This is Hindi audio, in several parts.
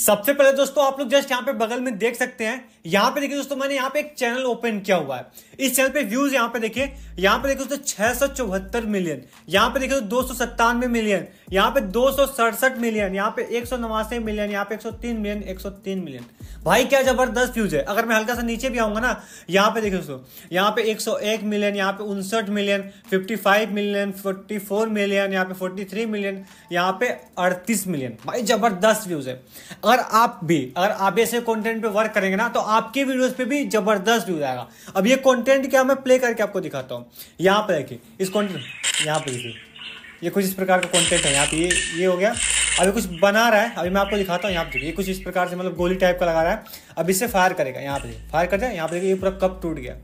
सबसे पहले दोस्तों आप लोग जस्ट यहाँ पे बगल में देख सकते हैं यहाँ पे देखिए दोस्तों मैंने यहाँ पे एक चैनल ओपन किया हुआ है इस चैनल पे व्यूज यहाँ पे देखिए यहाँ पे देखिए दोस्तों छह मिलियन यहाँ पे देखिए दो सौ सत्तानवे मिलियन यहाँ पे दो मिलियन यहाँ पे एक मिलियन यहाँ पे 103 मिलियन 103 मिलियन भाई क्या जबरदस्त व्यूज है अगर मैं हल्का सा नीचे भी आऊंगा ना यहाँ पे देखिए दोस्तों यहाँ पे 101 मिलियन यहाँ पे उनसठ मिलियन 55 मिलियन 44 मिलियन यहाँ पे 43 मिलियन यहाँ पे 38 मिलियन भाई जबरदस्त व्यूज है अगर आप भी अगर आप ऐसे कॉन्टेंट पे वर्क करेंगे ना तो आपके वीडियोज पे भी जबरदस्त व्यूज आएगा अब ये कॉन्टेंट क्या मैं प्ले करके आपको दिखाता हूँ यहाँ पे देखिए इस कॉन्टेंट यहाँ पे देखिए ये कुछ इस प्रकार का कॉन्टेंट है यहाँ पे ये ये हो गया अभी कुछ बना रहा है अभी मैं आपको दिखाता हूँ यहाँ पे ये कुछ इस प्रकार से मतलब गोली टाइप का लगा रहा है अब इससे फायर करेगा यहाँ पे फायर कर दे यहाँ पे ये पूरा कप टूट गया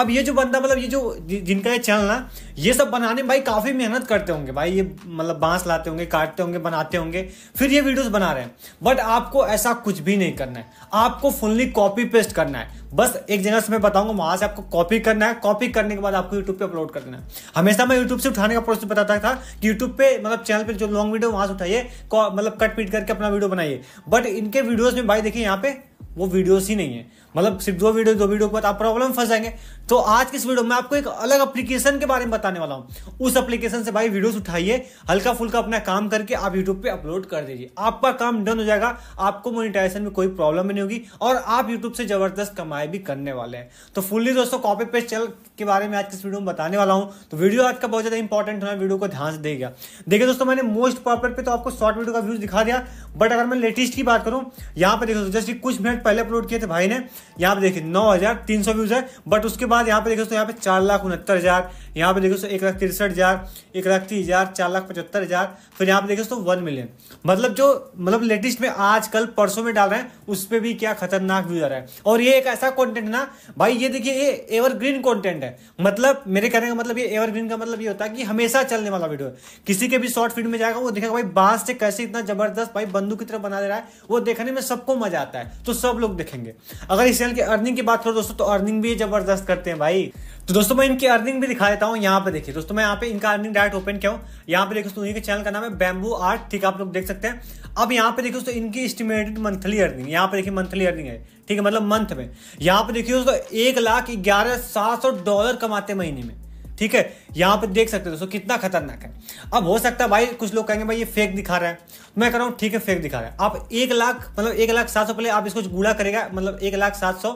अब ये जो बंदा मतलब ये जो जिनका ये चैनल ना ये सब बनाने में भाई काफ़ी मेहनत करते होंगे भाई ये मतलब बांस लाते होंगे काटते होंगे बनाते होंगे फिर ये वीडियोस बना रहे हैं बट आपको ऐसा कुछ भी नहीं करना है आपको फुल्ली कॉपी पेस्ट करना है बस एक जगह से मैं बताऊंगा वहां से आपको कॉपी करना है कॉपी करने के बाद आपको यूट्यूब पे अपलोड कर देना है हमेशा मैं यूट्यूब से उठाने का प्रोसेस बताता था कि यूट्यूब पे मतलब चैनल पे जो लॉन्ग वीडियो वहां से उठाइए मतलब कट पीट करके अपना वीडियो बनाइए बट इनके वीडियोज में भाई देखिए यहाँ पे वो वीडियोस ही नहीं है मतलब सिर्फ दो वीडियो दो वीडियो के बाद आप प्रॉब्लम फंस जाएंगे तो आज की इस वीडियो में आपको एक अलग एप्लीकेशन के बारे में बताने वाला हूँ उस एप्लीकेशन से भाई वीडियोस उठाइए हल्का फुल्का अपना काम करके आप यूट्यूब पे अपलोड कर दीजिए आपका काम डन हो जाएगा आपको मोनिटाइजेशन में कोई प्रॉब्लम नहीं होगी और आप यूट्यूब से जबरदस्त कमाई भी करने वाले हैं तो फुल्ली दोस्तों कॉपी पेस्ट चल के बारे में आज की इस वीडियो में बताने वाला हूँ तो वीडियो आज का बहुत ज्यादा इंपॉर्टेंट होना वीडियो को ध्यान से देगा देखिए दोस्तों मैंने मोस्ट पॉपुलर पे तो आपको शॉर्ट वीडियो का व्यूज दिखा दिया बट अगर मैं लेटेस्ट की बात करूं यहाँ पर देखो जस्ट कुछ मिनट पहले अपलोड किए थे भाई ने यहाँ पे देखिए नौ हजार तीन सौ व्यूज है बट उसके बाद यहाँ पे देखिए दोस्तों यहाँ पे चार लाख उनहत्तर हजार यहाँ पे देखिए दोस्तों एक लाख तिरसठ हजार एक लाख तीस हजार चार लाख पचहत्तर हजार फिर यहाँ पे देखिए तो वन मिलियन मतलब जो मतलब लेटेस्ट में आज कल परसों में डाल रहे हैं उस पर भी क्या खतरनाक व्यूज आ रहा है और ये एक ऐसा कॉन्टेंट ना भाई ये देखिए ये एवरग्रीन कॉन्टेंट है मतलब मेरे कहने का मतलब ये एवरग्रीन का मतलब ये होता है कि हमेशा चलने वाला वीडियो है किसी के भी शॉर्ट फिल्म में जाएगा वो देखेगा भाई बांस से कैसे इतना जबरदस्त भाई बंदूक की तरह बना दे रहा है वो देखने में सबको मजा आता है तो सब लोग देखेंगे अगर इस चैनल की अर्निंग की बात करो दोस्तों तो अर्निंग भी जबरदस्त करते हैं भाई तो दोस्तों मैं इनकी अर्निंग भी दिखा देता हूँ यहाँ पे देखिए दोस्तों मैं यहाँ पे इनका अर्निंग डायरेक्ट ओपन किया हूँ यहाँ पे देखो दोस्तों इनके चैनल का नाम है बैम्बू आर्ट ठीक आप लोग देख सकते हैं अब यहाँ पे देखिए दोस्तों इनकी एस्टिमेटेड मंथली अर्निंग यहाँ पे देखिए मंथली अर्निंग है ठीक है मतलब मंथ में यहाँ पे देखिए दोस्तों एक लाख ग्यारह सात सौ डॉलर कमाते महीने में ठीक है यहां पर देख सकते दोस्तों कितना खतरनाक है अब हो सकता है भाई कुछ लोग कहेंगे भाई ये फेक दिखा रहा है तो मैं कह रहा हूं ठीक है फेक दिखा रहा है आप एक लाख मतलब एक लाख सात सौ पहले आप इसको गुड़ा करेगा मतलब एक लाख सात सौ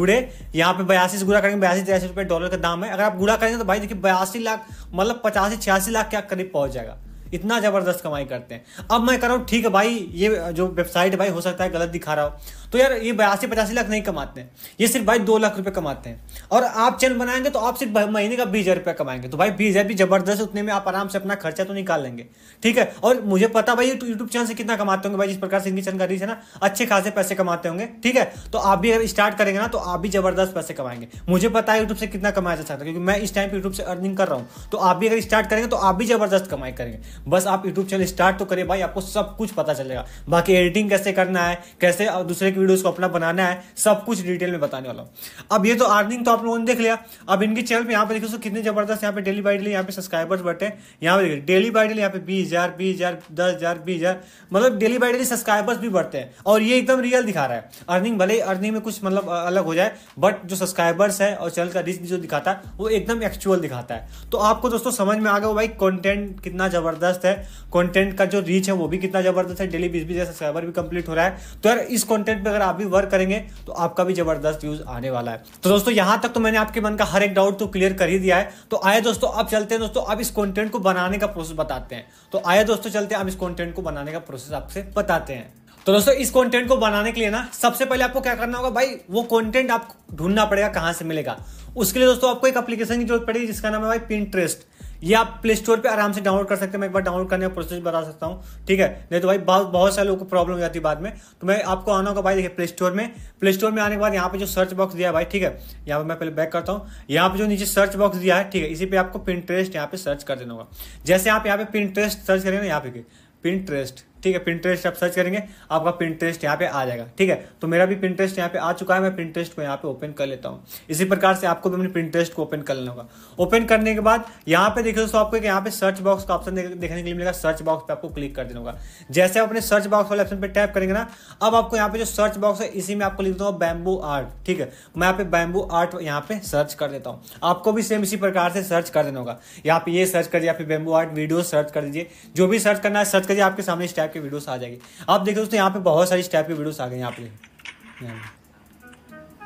गुड़े यहाँ पे बयासी से गुड़ा करेंगे बयासी तिरासी रुपये डॉलर का दाम है अगर आप गुड़ा करेंगे तो भाई देखिए बयासी लाख मतलब पचासी छियासी लाख के करीब पहुंच जाएगा इतना ज़बरदस्त कमाई करते हैं अब मैं कह रहा हूँ ठीक है भाई ये जो वेबसाइट भाई हो सकता है गलत दिखा रहा हो तो यार ये बयासी पचासी लाख नहीं कमाते हैं ये सिर्फ भाई दो लाख रुपए कमाते हैं और आप चैनल बनाएंगे तो आप सिर्फ महीने का बीस हज़ार रुपया कमाएंगे तो भाई बीस हज़ार भी जबरदस्त उतने में आप आराम से अपना खर्चा तो निकाल लेंगे ठीक है और मुझे पता भाई यूट्यूब चैनल से कितना कमाते होंगे भाई जिस प्रकार से इनकी जानकारी है ना अच्छे खासे पैसे कमाते होंगे ठीक है तो आप भी अगर स्टार्ट करेंगे ना तो आप भी जबरदस्त पैसे कमाएंगे मुझे पता है यूट्यूब से कितना कमाया जा सकता है क्योंकि मैं इस टाइम यूट्यूब से अर्निंग कर रहा हूँ तो आप भी अगर स्टार्ट करेंगे तो आप भी जबरदस्त कमाई करेंगे बस आप यूट्यूब चैनल स्टार्ट तो करें भाई आपको सब कुछ पता चलेगा बाकी एडिटिंग कैसे करना है कैसे दूसरे की वीडियोज को अपना बनाना है सब कुछ डिटेल में बताने वाला हूँ अब ये तो अर्निंग तो आप लोगों ने देख लिया अब इनके चैनल पर यहाँ पे देखिए कितने जबरदस्त यहाँ पे डेली बाई डेली यहाँ पे सब्सक्राइबर्स बैठे यहाँ पे डेली बाई डेली यहाँ पे बीस हजार बीस हजार दस हजार बीस हजार मतलब डेली बाई डेली सब्सक्राइबर्स भी बढ़ते हैं और ये एकदम रियल दिखा रहा है अर्निंग भले ही अर्निंग में कुछ मतलब अलग हो जाए बट जो सब्सक्राइबर्स है और चैनल का रिच जो दिखाता है वो एकदम एक्चुअल दिखाता है तो आपको दोस्तों समझ में आ गया भाई कंटेंट कितना जबरदस्त ज़बरदस्त है कंटेंट का जो रीच है वो भी कितना ज़बरदस्त है डेली बीस बीस सब्सक्राइबर भी कंप्लीट हो रहा है तो यार इस कंटेंट पे अगर आप भी वर्क करेंगे तो आपका भी ज़बरदस्त यूज आने वाला है तो दोस्तों यहां तक तो मैंने आपके मन का हर एक डाउट तो क्लियर कर ही दिया है तो आए दोस्तों अब चलते हैं दोस्तों अब इस कॉन्टेंट को बनाने का प्रोसेस बताते हैं तो आए दोस्तों चलते हैं अब इस कॉन्टेंट को बनाने का प्रोसेस आपसे बताते हैं तो दोस्तों इस कंटेंट को बनाने के लिए ना सबसे पहले आपको क्या करना होगा भाई वो कंटेंट आपको ढूंढना पड़ेगा कहाँ से मिलेगा उसके लिए दोस्तों आपको एक एप्लीकेशन की जरूरत पड़ेगी जिसका नाम है भाई पिंट्रेस्ट ये आप प्ले स्टोर पे आराम से डाउनलोड कर सकते हैं मैं एक बार डाउनलोड करने का प्रोसेस बता सकता हूँ ठीक है नहीं तो भाई बहुत बहुत सारे लोगों को प्रॉब्लम हो जाती है बाद में तो मैं आपको आना होगा भाई देखिए प्ले स्टोर में प्ले स्टोर में आने के बाद यहाँ पे जो सर्च बॉक्स दिया है भाई ठीक है यहाँ पे मैं पहले बैक करता हूँ यहाँ पे जो नीचे सर्च बॉक्स दिया है ठीक है इसी पे आपको पिंट्रेस्ट यहाँ पे सर्च कर देना होगा जैसे आप यहाँ पे पिंट्रेस्ट सर्च करेंगे ना यहाँ पे पिंट्रेस्ट ठीक है प्रिंटरेस्ट आप सर्च करेंगे आपका प्रिंटरेस्ट यहाँ पे आ जाएगा ठीक है तो मेरा भी प्रिंटरेस्ट यहाँ पे आ चुका है मैं प्रिंटरेस्ट को यहाँ पे ओपन कर लेता हूँ इसी प्रकार से आपको भी अपने प्रिंटरेस्ट को ओपन कर लेना होगा ओपन करने के बाद यहाँ पे देखिए दोस्तों आपको यहाँ पे सर्च बॉक्स का ऑप्शन देखने के लिए मिलेगा सर्च बॉक्स पे आपको क्लिक कर देना होगा जैसे आप अपने सर्च बॉक्स वाले ऑप्शन पर टैप करेंगे ना अब आपको यहाँ पे जो सर्च बॉक्स है इसी में आपको लिख दूंगा बैम्बू आर्ट ठीक है मैं यहाँ पे बैम्बू आर्ट यहाँ पे सर्च कर देता हूँ आपको भी सेम इसी प्रकार से सर्च कर देना होगा यहाँ पे ये सर्च कर दीजिए या फिर बैम्बू आर्ट वीडियो सर्च कर दीजिए जो भी सर्च करना है सर्च करिए आपके सामने स्टैप स्टेप के वीडियोस आ जाएगी आप देखो दोस्तों यहाँ पे बहुत सारी स्टेप के वीडियोस आ गए यहाँ पे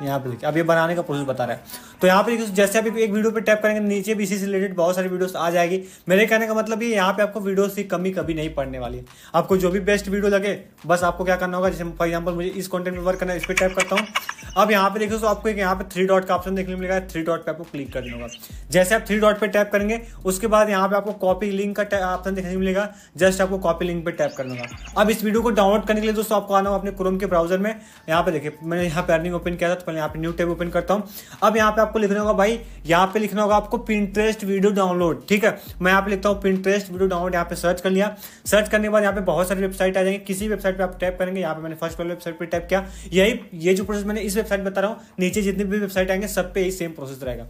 यहाँ पे देखिए अब ये बनाने का प्रोसेस बता रहा है तो यहाँ पे जैसे आप एक वीडियो पे टैप करेंगे नीचे भी इसी से रिलेटेड बहुत सारी वीडियोस आ जाएगी मेरे कहने का मतलब ये यहाँ पे आपको वीडियोस की कमी कभी नहीं पड़ने वाली है आपको जो भी बेस्ट वीडियो लगे बस आपको क्या करना होगा जैसे फॉर एग्जाम्पल मुझे इस कॉन्टेंट में वर्क करना है इस पर टाइप करता हूँ अब यहाँ पे देखो तो आपको एक यहाँ पे थ्री डॉट का ऑप्शन देखने मिलेगा थ्री डॉट पे आपको क्लिक करना होगा जैसे आप थ्री डॉट पे टैप करेंगे उसके बाद यहाँ पे आपको कॉपी लिंक का ऑप्शन देखने मिलेगा जस्ट आपको कॉपी लिंक पे टैप करना होगा अब इस वीडियो को डाउनलोड करने के लिए दोस्तों आपको आना होगा अपने क्रोम के ब्राउजर में यहाँ पे देखिए मैंने यहाँ पे अर्निंग ओपन किया था सबसे पहले यहाँ पे न्यू टैब ओपन करता हूँ अब यहाँ पे आपको लिखना होगा भाई यहाँ पे लिखना होगा आपको पिंटरेस्ट वीडियो डाउनलोड ठीक है मैं यहाँ पे लिखता हूँ पिंटरेस्ट वीडियो डाउनलोड यहाँ पे सर्च कर लिया सर्च करने के बाद यहाँ पे बहुत सारी वेबसाइट आ जाएंगे किसी वेबसाइट पर आप टैप करेंगे यहाँ पे मैंने फर्स्ट वाले वेबसाइट पर टैप किया यही ये जो प्रोसेस मैंने इस वेबसाइट बता रहा हूँ नीचे जितनी भी वेबसाइट आएंगे सब पे यही सेम प्रोसेस रहेगा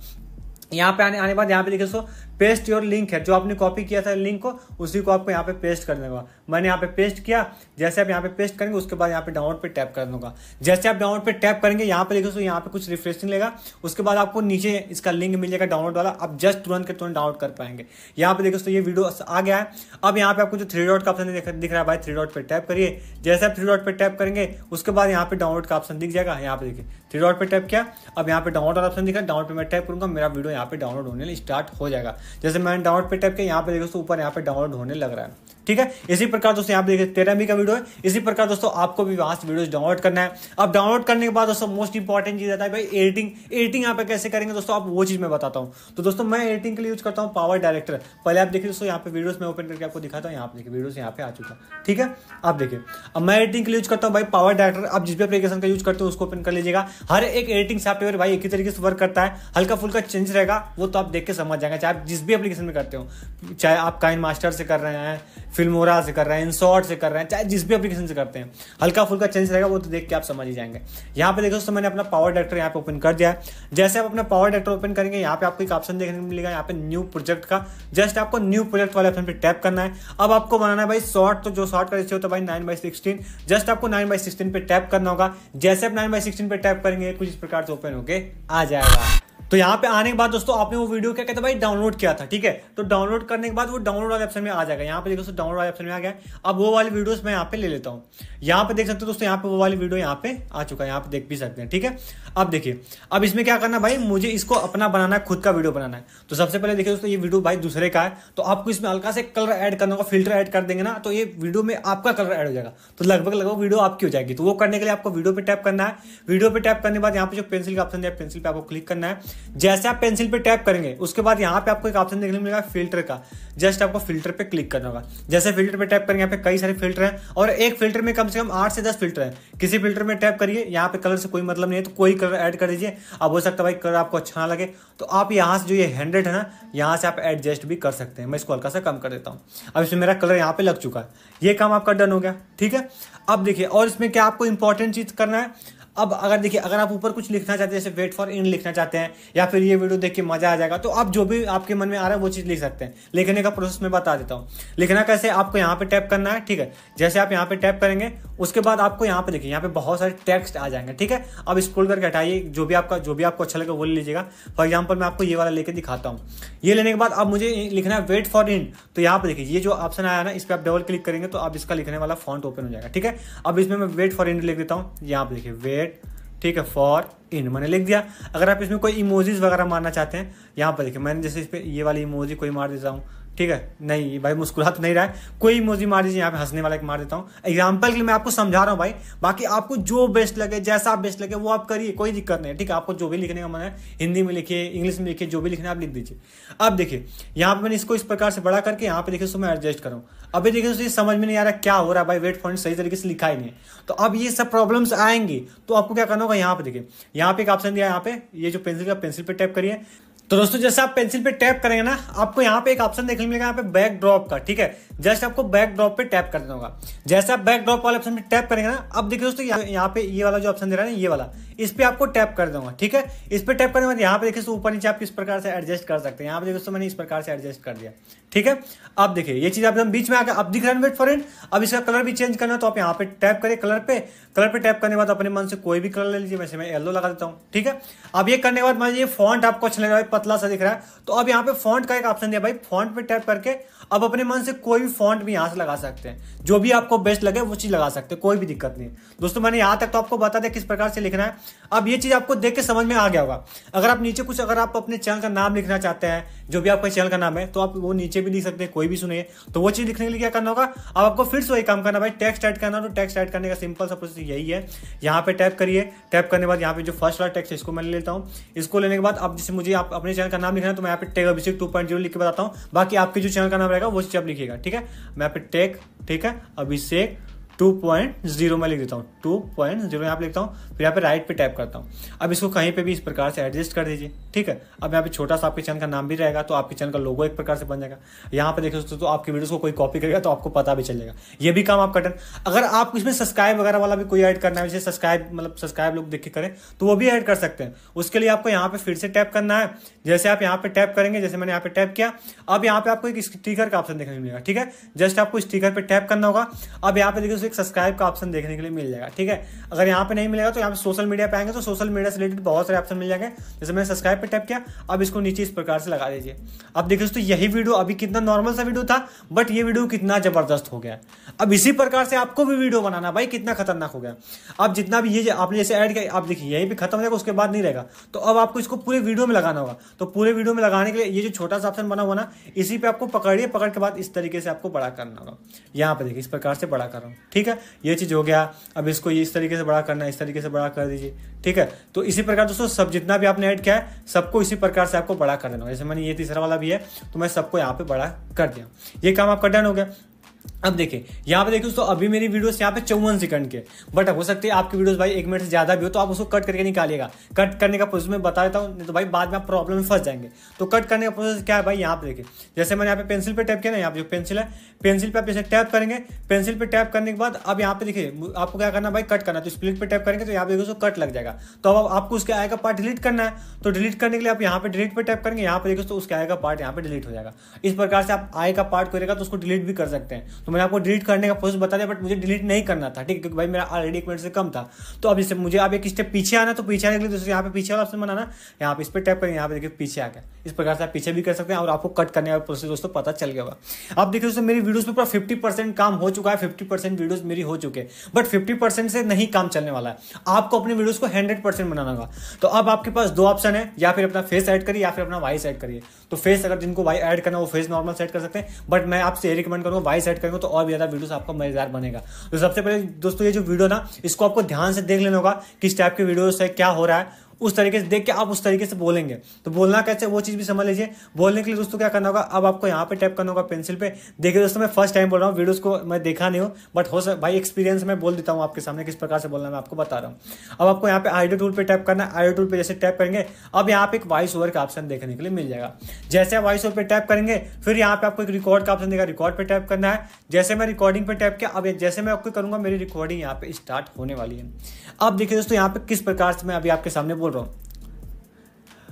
यहाँ पे आने आने बाद यहाँ पे देखिए सो पेस्ट योर लिंक है जो आपने कॉपी किया था लिंक को उसी को आपको यहाँ पे पेस्ट कर देगा मैंने यहाँ पे पेस्ट किया जैसे आप यहाँ पे पेस्ट करेंगे उसके बाद यहाँ पे डाउनलोड पे टैप कर दूंगा जैसे आप डाउनलोड पे टैप करेंगे यहाँ पे देखिए तो यहाँ पे कुछ रिफ्रेशिंग लेगा उसके बाद आपको नीचे इसका लिंक मिल जाएगा डाउनलोड वाला आप जस्ट तुरंत के तुरंत डाउनलोड कर पाएंगे यहाँ पे देखो तो ये वीडियो आ गया है अब यहाँ पे आपको जो थ्री डॉट का ऑप्शन दिख रहा है भाई थ्री डॉट पर टैप करिए जैसे आप थ्री डॉट पर टैप करेंगे उसके बाद यहाँ पे डाउनलोड का ऑप्शन दिख जाएगा यहाँ पे देखिए थ्री डॉट पर टैप किया अब यहाँ पे डाउनलोड वाला ऑप्शन दिखा डाउनलोड पे मैं टैप करूंगा मेरा वीडियो यहाँ पे डाउनलोड होने स्टार्ट हो जाएगा जैसे मैंने डाउनलोड पे टाइप किया यहाँ पे देखो ऊपर यहाँ पे डाउनलोड होने लग रहा है ठीक है इसी प्रकार दोस्तों यहाँ पे देखिए तेरह का वीडियो है इसी प्रकार दोस्तों आपको भी वहां से वीडियो डाउनलोड करना है अब डाउनलोड करने के बाद दोस्तों मोस्ट इंपॉर्टेंट चीज़ रहता है भाई एडिटिंग एडिटिंग यहाँ पे कैसे करेंगे दोस्तों आप वो चीज़ मैं बताता हूँ तो दोस्तों मैं एडिटिंग के लिए यूज करता हूँ पावर डायरेक्टर पहले आप देखिए दोस्तों यहाँ पे वीडियो में ओपन करके आपको दिखाता हूँ यहाँ पे देखिए वीडियो यहाँ पे आ चुका ठीक है आप देखिए अब मैं एडिटिंग के लिए यूज करता हूँ भाई पावर डायरेक्टर आप जिस भी अपलीकेशन का यूज करते हो उसको ओपन कर लीजिएगा हर एक एडिटिंग सॉफ्टवेयर भाई एक ही तरीके से वर्क करता है हल्का फुल्का चेंज रहेगा वो तो आप देख के समझ जाएंगे चाहे आप जिस भी एप्लीकेशन में करते हो चाहे आप काइन मास्टर से कर रहे हैं फिल्मोरा से कर रहे हैं इंसॉर्ट से कर रहे हैं चाहे जिस भी एप्लीकेशन से करते हैं हल्का फुल्का चेंज रहेगा वो तो देख के आप समझ ही जाएंगे यहाँ पे देखो दोस्तों मैंने अपना पावर डायरेक्टर यहाँ पे ओपन कर दिया है जैसे आप अपना पावर डायरेक्टर ओपन करेंगे यहाँ पे आपको एक ऑप्शन देखने को मिलेगा यहाँ पे न्यू प्रोजेक्ट का जस्ट आपको न्यू प्रोजेक्ट वाले ऑप्शन पर टैप करना है अब आपको बनाना है भाई शॉर्ट तो जो शॉर्ट का रेशियो होता है भाई नाइन बाई जस्ट आपको नाइन बाई सिक्सटीन पे टैप करना होगा जैसे आप नाइन बाई सिक्सटीन पे टैप करेंगे कुछ इस प्रकार से ओपन होकर आ जाएगा तो यहाँ पे आने के बाद दोस्तों आपने वो वीडियो क्या कहते हैं भाई डाउनलोड किया था ठीक है तो डाउनलोड करने के बाद वो डाउनलोड वाले ऑप्शन में आ जाएगा यहाँ पे देखो दोस्तों डाउनलोड वाले ऑप्शन में आ गया अब वो वाली वीडियोस मैं यहाँ पे ले लेता हूँ यहाँ पे देख सकते हो दोस्तों यहाँ पे वो वाली वीडियो यहाँ पे आ चुका है यहाँ पे देख भी सकते हैं ठीक है अब देखिए अब इसमें क्या करना भाई मुझे इसको अपना बनाना है खुद का वीडियो बनाना है तो सबसे पहले देखिए दोस्तों ये वीडियो भाई दूसरे का है तो आपको इसमें हल्का से कलर ऐड करना होगा फिल्टर ऐड कर देंगे ना तो ये वीडियो में आपका कलर ऐड हो जाएगा तो लगभग लगभग वीडियो आपकी हो जाएगी तो वो करने के लिए आपको वीडियो पे टैप करना है वीडियो पे टैप करने के बाद यहाँ पे जो पेंसिल का ऑप्शन है पेंसिल पे आपको क्लिक करना है जैसे आप पेंसिल पे टैप करेंगे उसके बाद यहाँ पे आपको एक ऑप्शन देखने मिलेगा फिल्टर का जस्ट आपको फिल्टर पे क्लिक करना होगा जैसे फिल्टर पे टैप करेंगे यहाँ पे कई सारे फिल्टर हैं और एक फिल्टर में कम से कम आठ से दस फिल्टर हैं किसी फिल्टर में टैप करिए यहाँ पे कलर से कोई मतलब नहीं है तो कोई कलर ऐड कर दीजिए अब हो सकता है भाई कलर आपको अच्छा ना लगे तो आप यहाँ से जो ये हंड्रेड है ना यहाँ से आप एडजस्ट भी कर सकते हैं मैं इसको हल्का सा कम कर देता हूँ अब इसमें मेरा कलर यहाँ पे लग चुका है ये काम आपका डन हो गया ठीक है अब देखिए और इसमें क्या आपको इंपॉर्टेंट चीज़ करना है अब अगर देखिए अगर आप ऊपर कुछ लिखना चाहते हैं जैसे वेट फॉर इन लिखना चाहते हैं या फिर ये वीडियो देख के मजा आ जाएगा तो आप जो भी आपके मन में आ रहा है वो चीज़ लिख सकते हैं लिखने का प्रोसेस मैं बता देता हूँ लिखना कैसे आपको यहाँ पे टैप करना है ठीक है जैसे आप यहाँ पे टैप करेंगे उसके बाद आपको यहाँ पे देखिए यहाँ पे बहुत सारे टेक्स्ट आ जाएंगे ठीक है अब स्क्रोल करके हटाइए जो भी आपका जो भी आपको अच्छा लगे वो ले लीजिएगा फॉर एग्जाम्पल मैं आपको ये वाला लेके दिखाता हूँ ये लेने के बाद अब मुझे लिखना है वेट फॉर इन तो यहाँ पर देखिए ये जो ऑप्शन आया ना इस पर आप डबल क्लिक करेंगे तो आप इसका लिखने वाला फॉन्ट ओपन हो जाएगा ठीक है अब इसमें मैं वेट फॉर इन लिख देता हूँ यहाँ पर देखिए वेट सेट ठीक है फॉर इन मैंने लिख दिया अगर आप इसमें कोई इमोजीज वगैरह मारना चाहते हैं यहाँ पर देखिए मैंने जैसे इस पर ये वाली इमोजी कोई मार देता हूँ ठीक है नहीं भाई मुस्कुरा तो नहीं रहा है कोई मोजी मार दीजिए यहाँ पे हंसने वाला एक मार देता हूँ एग्जाम्पल के लिए मैं आपको समझा रहा हूँ भाई बाकी आपको जो बेस्ट लगे जैसा आप बेस्ट लगे वो आप करिए कोई दिक्कत नहीं है ठीक है आपको जो भी लिखने का मन है हिंदी में लिखिए इंग्लिश में लिखिए जो भी लिखना है आप लिख दीजिए अब देखिए यहाँ पे मैंने इसको इस प्रकार से बड़ा करके यहाँ पे देखिए उसको मैं एडजस्ट करूँ अभी देखिए उसे समझ में नहीं आ रहा क्या हो रहा है भाई वेट फॉर सही तरीके से लिखा ही नहीं तो अब ये सब प्रॉब्लम्स आएंगे तो आपको क्या करना होगा यहाँ पे देखिए यहाँ पे एक ऑप्शन दिया यहाँ पे ये जो पेंसिल का पेंसिल पे टाइप करिए तो दोस्तों जैसे आप पेंसिल पे टैप करेंगे ना आपको यहाँ पे एक ऑप्शन देखने मिलेगा यहाँ पे बैक ड्रॉप का ठीक है जस्ट आपको बैक ड्रॉप पे टैप कर देना होगा जैसे आप बैक ड्रॉप वाले ऑप्शन पे टैप करेंगे ना अब देखिए दोस्तों यहाँ पे ये वाला जो ऑप्शन दे रहा है ना ये वाला इस पर आपको टैप कर दूंगा ठीक है इस पे टैप करने के बाद यहाँ पे देखिए ऊपर नीचे आप किस प्रकार से एडजस्ट कर सकते हैं यहाँ पे देखिए मैंने इस प्रकार से एडजस्ट कर दिया ठीक है अब देखिए ये चीज आप बीच में आकर अब दिख रहा है वेट फॉर अब इसका कलर भी चेंज करना है तो आप यहाँ पे टैप करें कलर पे कलर पे टैप करने बाद अपने मन से कोई भी कलर ले लीजिए वैसे मैं येलो लगा देता हूँ ठीक है अब ये करने के बाद मान फॉन्ट आपको अच्छा लग रहा है पतला सा दिख रहा है तो अब यहाँ पे फॉन्ट का एक ऑप्शन दिया भाई फॉन्ट पे टैप करके अब अपने मन से कोई भी फॉन्ट भी यहाँ से लगा सकते हैं जो भी आपको बेस्ट लगे वो चीज लगा सकते हैं कोई भी दिक्कत नहीं दोस्तों मैंने यहाँ तक तो आपको बता दिया किस प्रकार से लिखना है अब ये चीज आपको देख के समझ में आ गया होगा अगर आप नीचे कुछ अगर आप अपने चैनल का नाम लिखना चाहते हैं जो भी आपका चैनल का नाम है तो आप वो नीचे भी लिख सकते हैं कोई भी सुने तो वो चीज़ लिखने के लिए क्या करना होगा अब आपको फिर से वही काम करना भाई टेक्स्ट ऐड करना तो टेक्स्ट ऐड करने का सिंपल सा प्रोसेस यही है यहाँ पे टैप करिए टैप करने के बाद यहाँ पे जो फर्स्ट वाला टेक्स्ट है इसको मैं लेता हूँ इसको लेने के बाद अब जैसे मुझे आप अपने चैनल का नाम लिखना है तो मैं यहाँ पे tech Abhishek two point zero लिख के बताता हूँ बाकी आपके जो चैनल का नाम रहेगा वो चीज़ आप लिखिएगा ठीक है मैं यहाँ पे टेक ठीक है अभिषेक टू पॉइंट जीरो में लिख देता हूँ टू पॉइंट जीरो यहाँ पे लिखता हूँ फिर यहाँ पे राइट पे टैप करता हूँ अब इसको कहीं पे भी इस प्रकार से एडजस्ट कर दीजिए ठीक है अब यहाँ पे छोटा सा आपके चैनल का नाम भी रहेगा तो आपके चैनल का लोगो एक प्रकार से बन जाएगा यहाँ पे देखिए दोस्तों तो आपकी वीडियोस को कोई कॉपी करेगा तो आपको पता भी चल जाएगा ये भी काम आप कटन अगर आप इसमें सब्सक्राइब वगैरह वाला भी कोई ऐड करना है जैसे सब्सक्राइब मतलब सब्सक्राइब लोग देख के करें तो वो भी ऐड कर सकते हैं उसके लिए आपको यहाँ पे फिर से टैप करना है जैसे आप यहाँ पे टैप करेंगे जैसे मैंने यहाँ पे टैप किया अब यहाँ पे आपको एक स्टीकर का ऑप्शन देखने को मिलेगा ठीक है जस्ट आपको स्टीकर पर टैप करना होगा अब यहाँ पे देखिए स्पेसिफिक सब्सक्राइब का ऑप्शन देखने के लिए मिल जाएगा ठीक है अगर यहाँ पे नहीं मिलेगा तो यहाँ पे सोशल मीडिया पे आएंगे तो सोशल मीडिया से रिलेटेड बहुत सारे ऑप्शन मिल जाएंगे जैसे मैंने सब्सक्राइब पे टैप किया अब इसको नीचे इस प्रकार से लगा दीजिए अब देखिए दोस्तों यही वीडियो अभी कितना नॉर्मल सा वीडियो था बट ये वीडियो कितना जबरदस्त हो गया अब इसी प्रकार से आपको भी वीडियो बनाना भाई कितना खतरनाक हो गया अब जितना भी ये आपने जैसे ऐड किया आप देखिए यही भी खत्म रहेगा उसके बाद नहीं रहेगा तो अब आपको इसको पूरे वीडियो में लगाना होगा तो पूरे वीडियो में लगाने के लिए ये जो छोटा सा ऑप्शन बना हुआ ना इसी पे आपको पकड़िए पकड़ के बाद इस तरीके से आपको बड़ा करना होगा यहाँ पे देखिए इस प्रकार से बड़ा कर रहा हूँ ठीक है ये चीज़ हो गया अब इसको इस तरीके से बड़ा करना इस तरीके से बड़ा कर दीजिए ठीक है तो इसी प्रकार दोस्तों सब जितना भी आपने ऐड किया है सबको इसी प्रकार से आपको बड़ा कर देना जैसे मैंने ये तीसरा वाला भी है तो मैं सबको यहाँ पे बड़ा कर दिया ये काम आपका डन हो गया अब देखें यहाँ पे देखिए दोस्तों अभी मेरी वीडियोस यहाँ पे चौवन सेकंड के बट हो सकते हैं आपकी वीडियोस भाई एक मिनट से ज़्यादा भी हो तो आप उसको कट करके निकालिएगा कट करने का प्रोसेस मैं बता देता हूँ नहीं तो भाई बाद में आप प्रॉब्लम में फंस जाएंगे तो कट करने का प्रोसेस क्या है भाई यहाँ पे देखिए जैसे मैंने यहाँ पे पेंसिल पर पे टैप किया ना यहाँ पे जो पेंसिल है पेंसिल पर आप जैसे टैप करेंगे पेंसिल पे टैप करने के बाद अब यहाँ पे देखिए आपको क्या करना भाई कट करना तो स्प्लिट पर टैप करेंगे तो यहाँ पे देखिए उसको कट लग जाएगा तो अब आपको उसके आय का पार्ट डिलीट करना है तो डिलीट करने के लिए आप यहाँ पे डिलीट पर टैप करेंगे यहाँ पे देखिए उसके आय का पार्ट यहाँ पे डिलीट हो जाएगा इस प्रकार से आप आय का पार्ट करेगा तो उसको डिलीट भी कर सकते हैं तो मैंने आपको डिलीट करने का प्रोसेस बता दिया बट मुझे डिलीट नहीं करना था ठीक है क्योंकि भाई मेरा ऑलरेडी एक मिनट से कम था तो अब इससे मुझे आप एक स्टेप पीछे आना तो पीछे आने के लिए दोस्तों यहाँ पे पीछे वाला ऑप्शन बनाना यहाँ पे इस पर टैप करें यहाँ पे देखिए पीछे आ गया इस प्रकार से आप पीछे भी कर सकते हैं और आपको कट करने का प्रोसेस दोस्तों पता चल गया अब देखिए दोस्तों मेरी वीडियोस में पूरा फिफ्टी काम हो चुका है फिफ्टी परसेंट वीडियोस मेरी हो चुके बट फिफ्टी से नहीं काम चलने वाला है आपको अपने वीडियोज को हंड्रेड परसेंट बनाना होगा तो अब आपके पास दो ऑप्शन है या फिर अपना फेस एड करिए या फिर अपना वाइस एड करिए तो फेस अगर जिनको वाई एड करना वो फेस नॉर्मल सेट कर सकते हैं बट मैं आपसे रिकमेंड करूँगा वाइस ऐड करूँगा करेंगे तो और भी ज़्यादा वीडियोस आपका मज़ेदार बनेगा तो सबसे पहले दोस्तों ये जो वीडियो ना इसको आपको ध्यान से देख लेना होगा किस टाइप के वीडियोस है क्या हो रहा है उस तरीके से देख के आप उस तरीके से बोलेंगे तो बोलना कैसे वो चीज़ भी समझ लीजिए बोलने के लिए दोस्तों क्या करना होगा अब आपको यहाँ पे टाइप करना होगा पेंसिल पे देखिए दोस्तों मैं फर्स्ट टाइम बोल रहा हूँ वीडियोस को मैं देखा नहीं हूँ बट हो सकता भाई एक्सपीरियंस मैं बोल देता हूँ आपके सामने किस प्रकार से बोलना मैं आपको बता रहा हूँ अब आपको यहाँ पे आइडियो टूल पर टाइप करना है आइडियो टूल पर जैसे टाइप करेंगे अब यहाँ पे एक वॉइस ओवर का ऑप्शन देखने के लिए मिल जाएगा जैसे आप वॉइस ओवर पर टाइप करेंगे फिर यहाँ पे आपको एक रिकॉर्ड का ऑप्शन देगा रिकॉर्ड पर टाइप करना है जैसे मैं रिकॉर्डिंग पर टाइप किया अब जैसे मैं आपको करूंगा मेरी रिकॉर्डिंग यहाँ पे स्टार्ट होने वाली है अब देखिए दोस्तों यहाँ पे किस प्रकार से मैं अभी आपके सामने vuelvo.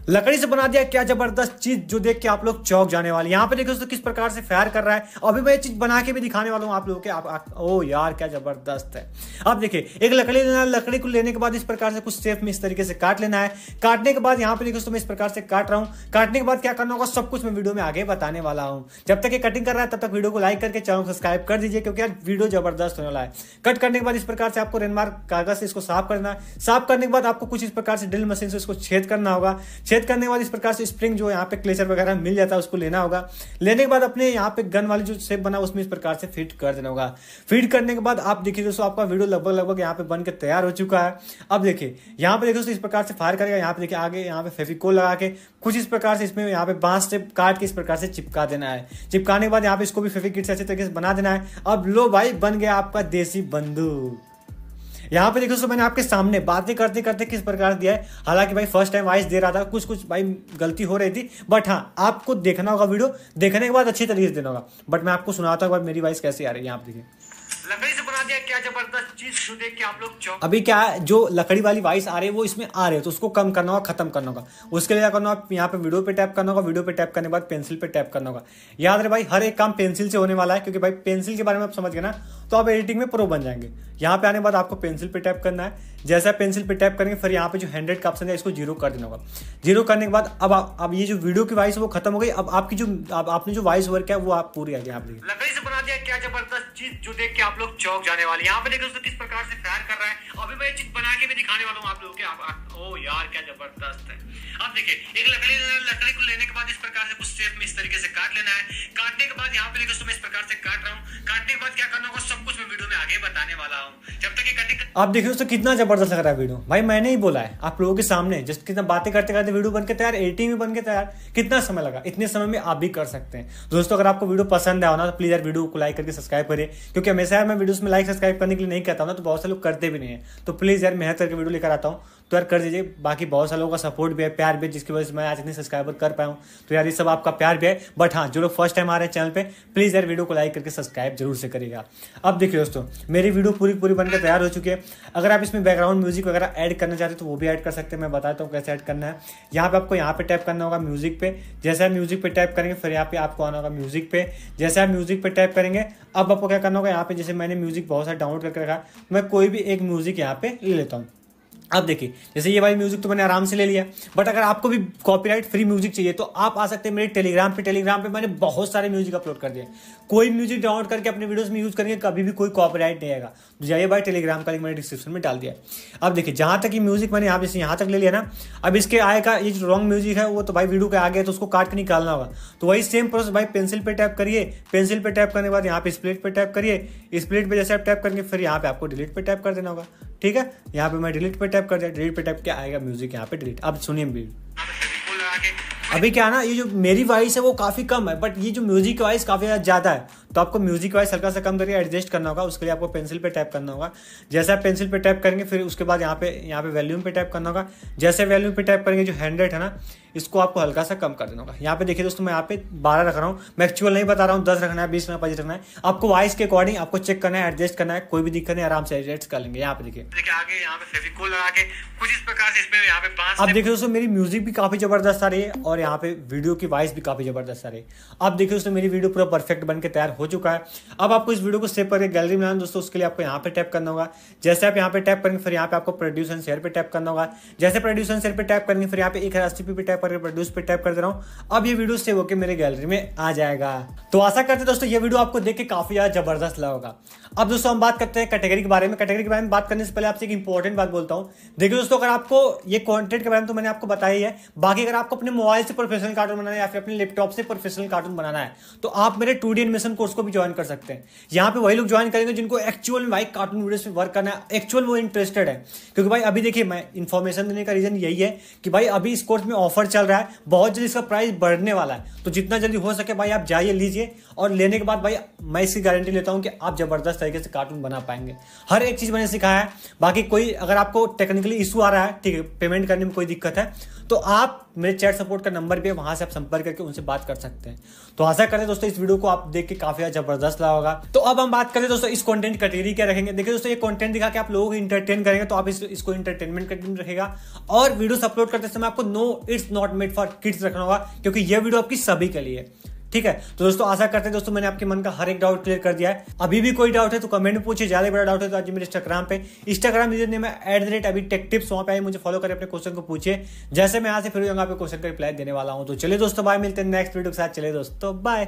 लकड़ी से बना दिया क्या जबरदस्त चीज जो देख के आप लोग चौक जाने वाले यहाँ पे देखो तो किस प्रकार से फायर कर रहा है अभी मैं ये चीज बना के भी दिखाने वाला हूँ आप लोगों के आप, आ, ओ यार क्या जबरदस्त है अब देखिए एक लकड़ी लेना लकड़ी को लेने के बाद इस प्रकार से कुछ सेफ में इस तरीके से काट लेना है काटने के बाद यहाँ पे देखो तो मैं इस प्रकार से काट रहा हूँ काटने के बाद क्या करना होगा सब कुछ मैं वीडियो में आगे बताने वाला हूँ जब तक ये कटिंग कर रहा है तब तक वीडियो को लाइक करके चैनल सब्सक्राइब कर दीजिए क्योंकि यार वीडियो जबरदस्त होने वाला है कट करने के बाद इस प्रकार से आपको रेनमार्क कागज से इसको साफ करना है साफ करने के बाद आपको कुछ इस प्रकार से ड्रिल मशीन से इसको छेद करना होगा छेद करने के बाद इस प्रकार से स्प्रिंग जो यहाँ पे क्लेचर वगैरह मिल जाता है उसको लेना होगा लेने के बाद अपने यहाँ पे गन वाली जो शेप बना उसमें इस प्रकार से फिट कर देना होगा फिट करने के बाद आप देखिए दोस्तों आपका वीडियो लगभग लगभग यहाँ पे बनकर तैयार हो चुका है अब देखिए यहाँ पे देखिए दोस्तों इस प्रकार से फायर करेगा यहाँ पे देखिए आगे यहाँ पे फेविकोल लगा के कुछ इस प्रकार से इसमें यहाँ पे बांस से काट के इस प्रकार से चिपका देना है चिपकाने के बाद यहाँ पे इसको भी फेविकिट से अच्छे तरीके से बना देना है अब लो भाई बन गया आपका देसी बंदूक यहाँ पे देखो सो मैंने आपके सामने बातें करते करते किस प्रकार दिया है हालांकि भाई फर्स्ट टाइम वॉइस दे रहा था कुछ कुछ भाई गलती हो रही थी बट हाँ आपको देखना होगा वीडियो देखने के बाद अच्छी तरीके से देना होगा बट मैं आपको सुनाता हूँ मेरी वॉइस कैसे आ रही है यहाँ देखिए लकड़ी से बना दिया क्या जबरदस्त चीज जो देख के आप लोग अभी क्या जो लकड़ी वाली वाइस आ रही है वो इसमें आ रही है तो उसको कम करना होगा खत्म करना होगा उसके लिए क्या करना होगा यहाँ पे वीडियो पे टैप करना होगा वीडियो पे टैप करने के बाद पेंसिल पे टैप करना होगा याद रहे भाई हर एक काम पेंसिल से होने वाला है क्योंकि भाई पेंसिल के बारे में आप समझ गए ना तो आप एडिटिंग में प्रो बन जाएंगे यहाँ पे आने बाद आपको पेंसिल पे टैप करना है जैसे आप पेंसिल पे टैप करेंगे फिर यहाँ पे जो हैंड्रेड का ऑप्शन है इसको जीरो कर देना होगा जीरो करने के बाद अब आप अब ये जो वीडियो की वॉइस वो खत्म हो गई अब आपकी जो आप, आपने जो वॉइस वर्क है वो आप पूरी आ गई आप लकड़ी से बना दिया क्या जबरदस्त चीज जो देख के आप लोग चौक जाने वाले यहाँ पे देखो दोस्तों किस प्रकार से प्यार कर रहा है अभी मैं ये चीज बना के भी दिखाने वाला हूँ आप लोगों के आप ओ यार क्या जबरदस्त है अब देखिए एक लकड़ी लकड़ी को लेने के बाद इस प्रकार से कुछ शेप में इस तरीके से काट लेना है काटने के बाद यहाँ पे देखो मैं इस प्रकार से काट रहा हूँ काटने के बाद क्या करना होगा सब कुछ मैं वीडियो में आगे बताने वाला हूँ जब तक ये कंटेंट आप देखिए दोस्तों कितना जबरदस्त लग रहा है वीडियो भाई मैंने ही बोला है आप लोगों के सामने जस्ट कितना बातें करते करते वीडियो बन के तैयार एटी भी बन के तैयार कितना समय लगा इतने समय में आप भी कर सकते हैं दोस्तों अगर आपको वीडियो पसंद आया ना तो प्लीज यार वीडियो को लाइक करके सब्सक्राइब करिए क्योंकि हमेशा यार मैं वीडियो में लाइक सब्सक्राइब करने के लिए नहीं कहता हूँ ना तो बहुत से लोग करते भी नहीं है तो प्लीज यार मेहनत करके वीडियो लेकर आता हूँ तो यार कर दीजिए बाकी बहुत सारे लोगों का सपोर्ट भी है प्यार भी है जिसकी वजह से मैं आज इतने सब्सक्राइबर कर पाया हूँ तो यार ये सब आपका प्यार भी है बट हाँ जो लोग फर्स्ट टाइम आ रहे हैं चैनल पर प्लीज यार वीडियो को लाइक करके सब्सक्राइब जरूर से करिएगा अब देखिए दोस्तों मेरी वीडियो पूरी पूरी बनकर तैयार हो चुकी है अगर आप इसमें बैकग्राउंड म्यूजिक वगैरह ऐड करना चाहते तो वो भी ऐड कर सकते हैं मैं बताता हूँ कैसे ऐड करना है यहाँ पे आपको यहाँ पे टाइप करना होगा म्यूजिक पे जैसे आप म्यूजिक पे टाइप करेंगे फिर यहाँ पे आपको आना होगा म्यूजिक पे जैसे आप म्यूजिक पे टाइप करेंगे अब आपको क्या करना होगा यहाँ पे जैसे मैंने म्यूजिक बहुत सारा डाउनलोड करके रखा मैं कोई भी एक म्यूजिक यहाँ पे ले लेता हूँ आप देखिए जैसे ये वाली म्यूजिक तो मैंने आराम से ले लिया बट अगर आपको भी कॉपीराइट फ्री म्यूजिक चाहिए तो आप आ सकते हैं मेरे टेलीग्राम पे टेलीग्राम पे मैंने बहुत सारे म्यूजिक अपलोड कर दिए कोई म्यूजिक डाउनलोड करके अपने वीडियोस में यूज करेंगे कभी भी कोई कॉपीराइट नहीं आएगा तो जाइए भाई टेलीग्राम का लिंक मैंने डिस्क्रिप्शन में डाल दिया अब देखिए जहां तक ये म्यूजिक मैंने यहाँ जैसे यहां तक ले लिया ना अब इसके आए का ये जो रॉन्ग म्यूजिक है वो तो भाई वीडियो के आ गया तो उसको काट के निकालना होगा तो वही सेम प्रोसेस भाई पेंसिल पे टैप करिए पेंसिल पे टैप करने के बाद यहाँ पे स्प्लिट पे टैप करिए स्प्लिट पे जैसे आप टैप करेंगे फिर यहाँ पे आपको डिलीट पे टैप कर देना होगा ठीक है यहाँ पे मैं डिलीट पे टैप कर दिया डिलीट पे टैप क्या आएगा म्यूजिक यहाँ पे डिलीट अब सुनिए अभी क्या ना ये जो मेरी वॉइस है वो काफ़ी कम है बट ये जो म्यूजिक की वॉइस काफ़ी ज़्यादा है तो आपको म्यूजिक वाइज हल्का सा कम करके एडजस्ट करना होगा उसके लिए आपको पेंसिल पे टैप करना होगा जैसे आप पेंसिल पे टैप करेंगे फिर उसके बाद यहाँ पे यहाँ पे वैल्यूम पे टैप करना होगा जैसे वैल्यूम पे टैप करेंगे जो हंड्रेड है ना इसको आपको हल्का सा कम कर देना होगा यहाँ पे देखिए दोस्तों मैं यहाँ पे बारह रख रहा हूँ मैं एक्चुअल नहीं बता रहा हूँ दस रखना है बीस रखना पच्चीस रखना है आपको वॉइस के अकॉर्डिंग आपको चेक करना है एडजस्ट करना है कोई भी दिक्कत नहीं आराम से एडजस्ट कर लेंगे यहाँ पे देखिए देखिए आगे यहाँ पे फेविकोल लगा के कुछ इस प्रकार से इसमें यहाँ पे पांच आप देखिए दोस्तों मेरी म्यूजिक भी काफी जबरदस्त आ रही है और यहाँ पे वीडियो की वॉइस भी काफी जबरदस्त आ रही है आप देखिए दोस्तों मेरी वीडियो पूरा परफेक्ट बनकर तैयार हो हो चुका है अब आपको इस वीडियो को सेव करके गैलरी में दोस्तों उसके लिए आपको यहाँ पे टैप करना होगा जैसे आप यहाँ पे टैप करेंगे फिर यहाँ पे आपको प्रोड्यूस एंड शेयर पर टैप करना होगा जैसे प्रोड्यूस एंड शेयर पर टैप करेंगे फिर यहाँ पे एक रेसिपी पर टैप करके प्रोड्यूस पर टैप कर दे रहा हूँ अब ये वीडियो सेव होकर मेरे गैलरी में आ जाएगा तो आशा करते दोस्तों ये वीडियो आपको देख के काफी ज्यादा जबरदस्त लगा होगा अब दोस्तों हम बात करते हैं कैटेगरी के बारे में कैटेगरी के बारे में बात करने से पहले आपसे एक इंपॉर्टेंट बात बोलता हूँ देखिए दोस्तों अगर आपको ये कॉन्टेंट के बारे में तो मैंने आपको बताया ही है बाकी अगर आपको अपने मोबाइल से प्रोफेशनल कार्टून बनाना है या फिर अपने लैपटॉप से प्रोफेशनल कार्टून बनाना है तो आप मेरे टू डी एनिमेशन कोर्स उसको भी ज्वाइन कर सकते हैं यहाँ पे वही लोग ज्वाइन करेंगे जिनको एक्चुअल भाई कार्टून वीडियोस में वर्क करना है एक्चुअल वो इंटरेस्टेड है क्योंकि भाई अभी देखिए मैं इन्फॉर्मेशन देने का रीजन यही है कि भाई अभी इस कोर्स में ऑफर चल रहा है बहुत जल्दी इसका प्राइस बढ़ने वाला है तो जितना जल्दी हो सके भाई आप जाइए लीजिए और लेने के बाद भाई मैं इसकी गारंटी लेता हूँ कि आप जबरदस्त तरीके से कार्टून बना पाएंगे हर एक चीज़ मैंने सिखाया है बाकी कोई अगर आपको टेक्निकली इशू आ रहा है ठीक है पेमेंट करने में कोई दिक्कत है तो आप मेरे चैट सपोर्ट का नंबर भी है वहां से आप संपर्क करके उनसे बात कर सकते हैं तो आशा करते हैं दोस्तों इस वीडियो को आप देख के काफ़ी काफी जबरदस्त रहा होगा तो अब हम बात करें दोस्तों इस कंटेंट कैटेगरी क्या रखेंगे देखिए दोस्तों ये कंटेंट दिखा के आप लोगों को इंटरटेन करेंगे तो आप इस, इसको इंटरटेनमेंट कंटेंट रखेगा और वीडियो अपलोड करते समय आपको no it's not made for kids रखना होगा क्योंकि ये वीडियो आपकी सभी के लिए ठीक है तो दोस्तों आशा करते हैं दोस्तों मैंने आपके मन का हर एक डाउट क्लियर कर दिया है अभी भी कोई डाउट है तो कमेंट में पूछे ज्यादा बड़ा डाउट है तो आज मेरे इंस्टाग्राम पे इंस्टाग्राम यूजर ने मैं at the rate Abhi tech tips वहां पे आए मुझे फॉलो करें अपने क्वेश्चन को पूछे जैसे मैं यहाँ से फिर आपके क्वेश्चन का रिप्लाई देने वाला हूँ तो चले दोस्तों बाय मिलते हैं नेक्स्ट वीडियो के साथ चले दोस्तों बाय